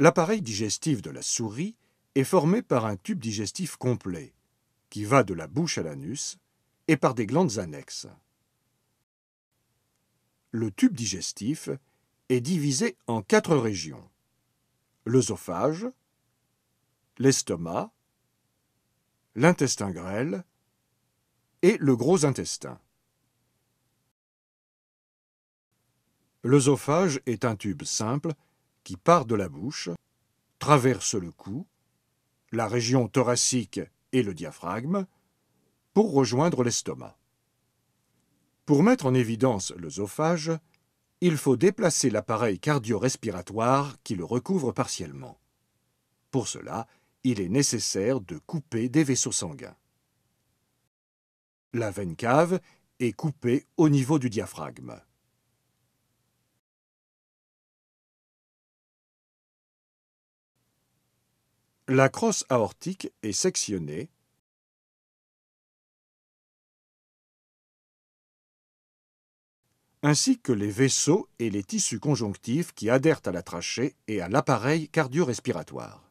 L'appareil digestif de la souris est formé par un tube digestif complet, qui va de la bouche à l'anus, et par des glandes annexes. Le tube digestif est divisé en quatre régions. L'œsophage, l'estomac, l'intestin grêle et le gros intestin. L'œsophage est un tube simple qui part de la bouche, traverse le cou, la région thoracique et le diaphragme, pour rejoindre l'estomac. Pour mettre en évidence l'œsophage, il faut déplacer l'appareil cardio-respiratoire qui le recouvre partiellement. Pour cela, il est nécessaire de couper des vaisseaux sanguins. La veine cave est coupée au niveau du diaphragme. La crosse aortique est sectionnée ainsi que les vaisseaux et les tissus conjonctifs qui adhèrent à la trachée et à l'appareil cardio-respiratoire.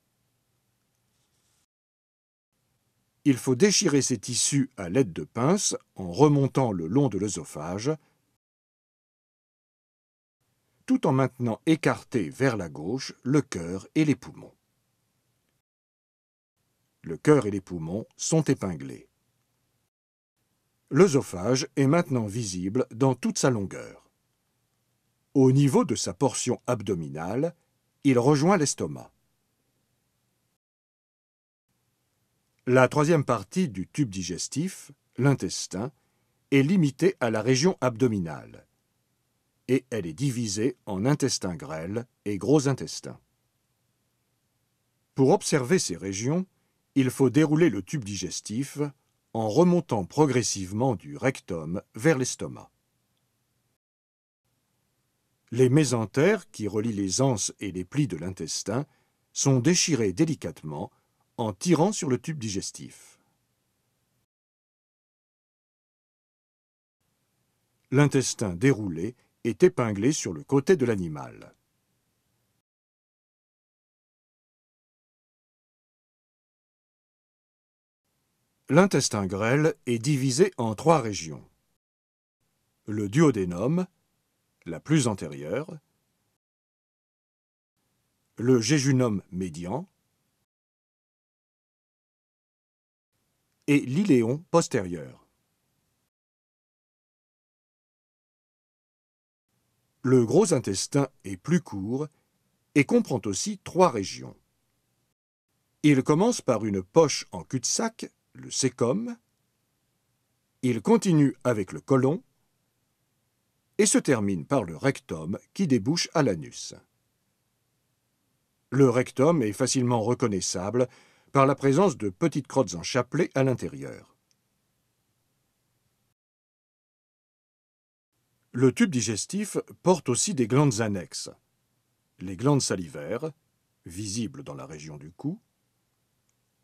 Il faut déchirer ces tissus à l'aide de pinces en remontant le long de l'œsophage, tout en maintenant écarté vers la gauche le cœur et les poumons le cœur et les poumons sont épinglés. L'œsophage est maintenant visible dans toute sa longueur. Au niveau de sa portion abdominale, il rejoint l'estomac. La troisième partie du tube digestif, l'intestin, est limitée à la région abdominale et elle est divisée en intestin grêle et gros intestin. Pour observer ces régions, il faut dérouler le tube digestif en remontant progressivement du rectum vers l'estomac. Les mésentères qui relient les anses et les plis de l'intestin sont déchirés délicatement en tirant sur le tube digestif. L'intestin déroulé est épinglé sur le côté de l'animal. L'intestin grêle est divisé en trois régions. Le duodénum, la plus antérieure, le jejunum médian et l'iléon postérieur. Le gros intestin est plus court et comprend aussi trois régions. Il commence par une poche en cul-de-sac le sécom, il continue avec le colon et se termine par le rectum qui débouche à l'anus. Le rectum est facilement reconnaissable par la présence de petites crottes en chapelet à l'intérieur. Le tube digestif porte aussi des glandes annexes. Les glandes salivaires, visibles dans la région du cou,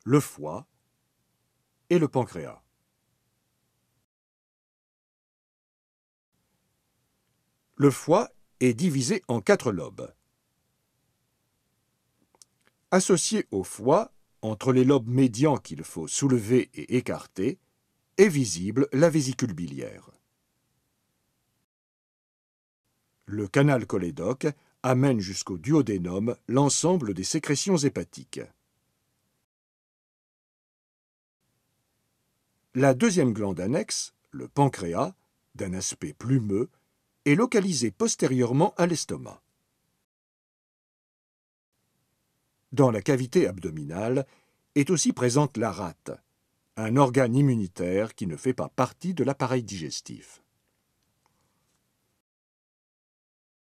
le foie, et le pancréas. Le foie est divisé en quatre lobes. Associé au foie, entre les lobes médians qu'il faut soulever et écarter, est visible la vésicule biliaire. Le canal cholédoque amène jusqu'au duodénum l'ensemble des sécrétions hépatiques. La deuxième glande annexe, le pancréas, d'un aspect plumeux, est localisée postérieurement à l'estomac. Dans la cavité abdominale est aussi présente la rate, un organe immunitaire qui ne fait pas partie de l'appareil digestif.